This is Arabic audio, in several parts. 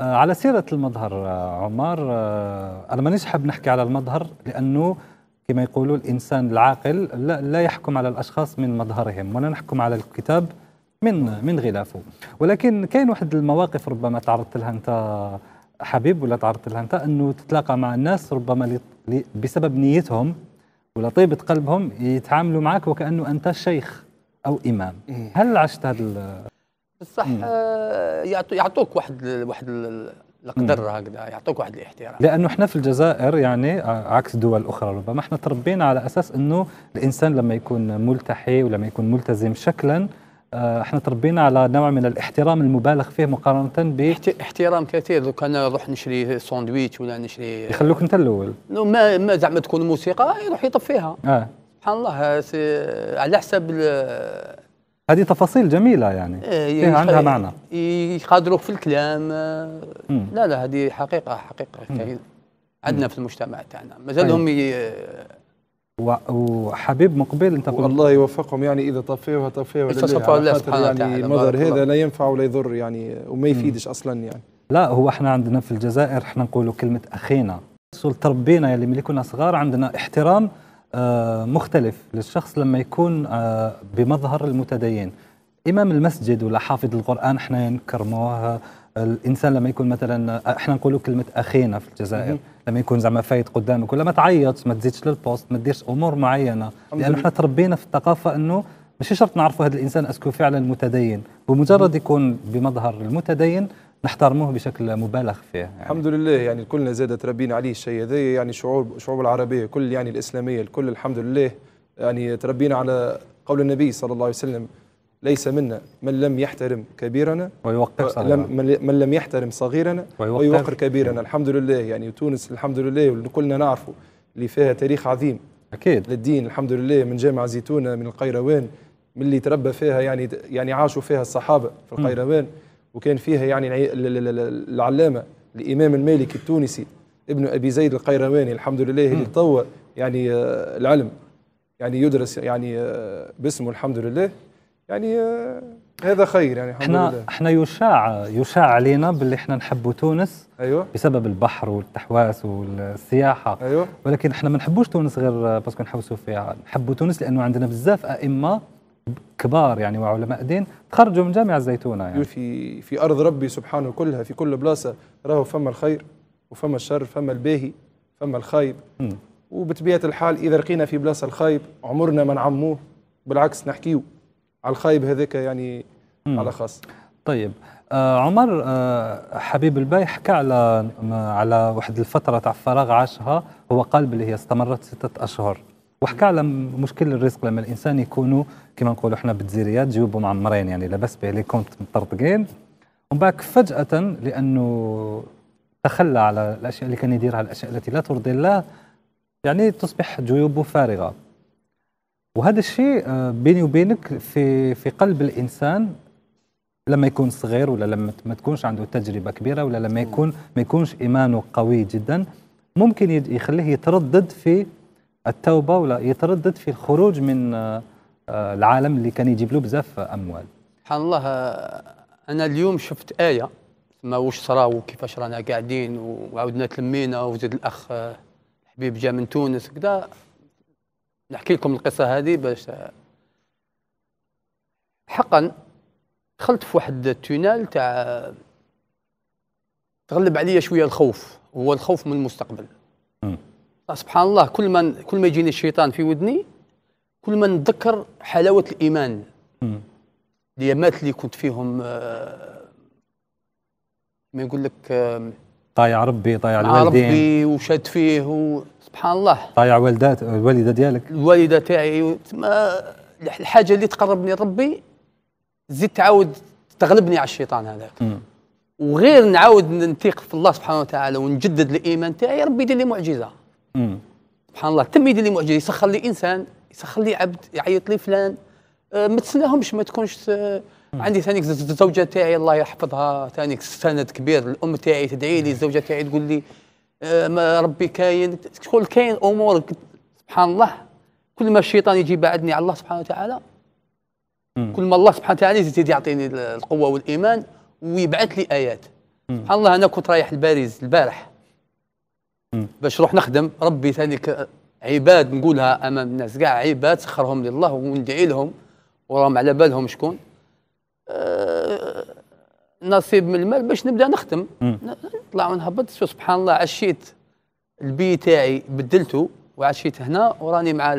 آه، على سيرة المظهر آه، عمار آه، أنا مانيش حاب نحكي على المظهر لأنه كما يقولوا الإنسان العاقل لا, لا يحكم على الأشخاص من مظهرهم ولا نحكم على الكتاب من من غلافه ولكن كاين واحد المواقف ربما تعرضت لها أنت حبيب ولا تعرضت لها أنت أنه تتلاقى مع الناس ربما بسبب نيتهم ولا طيبة قلبهم يتعاملوا معك وكأنه أنت شيخ أو إمام إيه. هل عشت هذا بصح آه، يعطوك واحد واحد القدر هكذا يعطوك واحد الاحترام لانه احنا في الجزائر يعني آه، عكس دول اخرى ربما احنا تربينا على اساس انه الانسان لما يكون ملتحي ولما يكون ملتزم شكلا آه، احنا تربينا على نوع من الاحترام المبالغ فيه مقارنه ب احترام كثير لو كان نروح نشري ساندويتش ولا نشري يخلوك انت الاول ما ما زعما تكون موسيقى يروح يطفيها اه سبحان الله على حسب هذه تفاصيل جميلة يعني إيه فيها عندها معنى يقدروا في الكلام آه، مم. لا لا هذه حقيقة حقيقة عندنا في المجتمع تاعنا مازال هم طيب. وحبيب مقبل انت والله يوفقهم يعني اذا طفيوها طفيوها لله الله سبحانه يعني وتعالى المظهر هذا لا ينفع ولا يضر يعني وما يفيدش اصلا يعني لا هو احنا عندنا في الجزائر احنا نقولوا كلمه اخينا تربينا يلي ملي كنا صغار عندنا احترام آه، مختلف للشخص لما يكون آه، بمظهر المتدين إمام المسجد ولا حافظ القرآن احنا نكرموه الانسان لما يكون مثلا آه، احنا نقولوا كلمه اخينا في الجزائر لما يكون زعما فايت قدامك ولا ما تعيطش ما تزيدش للبوست ما تديرش امور معينه لانه احنا تربينا في الثقافه انه مش شرط نعرفوا هذا الانسان اسكو فعلا متدين بمجرد يكون بمظهر المتدين نحترموه بشكل مبالغ فيه يعني. الحمد لله يعني كلنا زاد تربينا عليه الشيء هذا يعني شعوب شعوب العربيه كل يعني الاسلاميه الكل الحمد لله يعني تربينا على قول النبي صلى الله عليه وسلم ليس منا من لم يحترم كبيرنا ويوقر صغيرنا من لم يحترم صغيرنا ويوقر, ويوقر كبيرنا الحمد لله يعني تونس الحمد لله وكلنا نعرفه اللي فيها تاريخ عظيم اكيد للدين الحمد لله من جامع زيتونه من القيروان من اللي تربى فيها يعني يعني عاشوا فيها الصحابه في القيروان م. وكان فيها يعني العلامه الامام المالكي التونسي ابن ابي زيد القيرواني الحمد لله اللي توا يعني آه، العلم يعني يدرس يعني آه، باسمه الحمد لله يعني آه، هذا خير يعني الحمد احنا لله احنا يشاع يشاع علينا باللي احنا نحبوا تونس ايوه بسبب البحر والتحواس والسياحه ايوه ولكن احنا ما نحبوش تونس غير باسكو نحوسوا فيها نحبوا تونس لانه عندنا بزاف ائمه كبار يعني وعلماء دين تخرجوا من جامعة الزيتونة يعني في في أرض ربي سبحانه كلها في كل بلاصة راهو فما الخير وفما الشر فما الباهي فما الخايب وبطبيعة الحال إذا لقينا في بلاصة الخايب عمرنا ما نعموه بالعكس نحكيو على الخايب هذاك يعني مم. على خاص طيب آه عمر آه حبيب الباي حكى على على واحد الفترة تاع الفراغ عاشها هو قلب اللي هي استمرت ستة أشهر وحكى على مشكل الرزق لما الانسان يكونوا كما نقولوا احنا بالجزيريات جيوبهم معمرين يعني لاباس به لي كونت مطرطقين ومن بعد فجاه لانه تخلى على الاشياء اللي كان يديرها الاشياء التي لا ترضي الله يعني تصبح جيوبه فارغه وهذا الشيء آه، بيني وبينك في في قلب الانسان لما يكون صغير ولا لما ما تكونش عنده تجربه كبيره ولا لما يكون ما يكونش ايمانه قوي جدا ممكن يخليه يتردد في التوبه ولا يتردد في الخروج من آه، العالم اللي كان يجيب له بزاف اموال سبحان الله آه، انا اليوم شفت ايه ما واش صرا وكيفاش رانا قاعدين وعاودنا تلمينا وزيد الاخ آه، حبيب جا من تونس كذا نحكي لكم القصه هذه باش حقا دخلت في واحد التونال تاع تغلب عليا شويه الخوف هو الخوف من المستقبل سبحان الله كل ما كل ما يجيني الشيطان في ودني كل ما نتذكر حلاوه الايمان الايامات اللي كنت فيهم آه، ما يقول لك آه، طايع ربي طايع الوالدين ربي وشاد فيه سبحان الله طايع والدات الوالده ديالك الوالده تاعي ما الحاجه اللي تقربني ربي زدت تعاود تغلبني على الشيطان هذاك وغير نعاود نثيق في الله سبحانه وتعالى ونجدد الايمان تاعي ربي يدير لي معجزه مم. سبحان الله يدير لي معجزه يسخر لي انسان يسخر لي عبد يعيط لي فلان أه، ما تسناهمش ما تكونش عندي ثانيك الزوجه تاعي الله يحفظها ثانيك سند كبير الام تاعي تدعي لي الزوجه تاعي تقول لي أه، ما ربي كاين تقول كاين امور سبحان الله كل ما الشيطان يجي بعدني على الله سبحانه وتعالى كل ما الله سبحانه وتعالى يزيد يعطيني القوه والايمان ويبعث لي ايات سبحان الله انا كنت رايح لباريس البارح باش نروح نخدم ربي ثاني عباد نقولها امام الناس كاع عباد سخرهم لله وندعي لهم وراهم على بالهم شكون أه نصيب من المال باش نبدا نخدم نطلع ونهبط سبحان الله عشيت البي تاعي بدلته وعشيت هنا وراني مع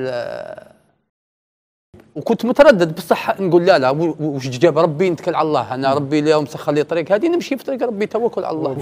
وكنت متردد بصح نقول لا لا وش جاب ربي نتكل على الله انا ربي اليوم سخر لي طريق هذه نمشي في طريق ربي توكل على الله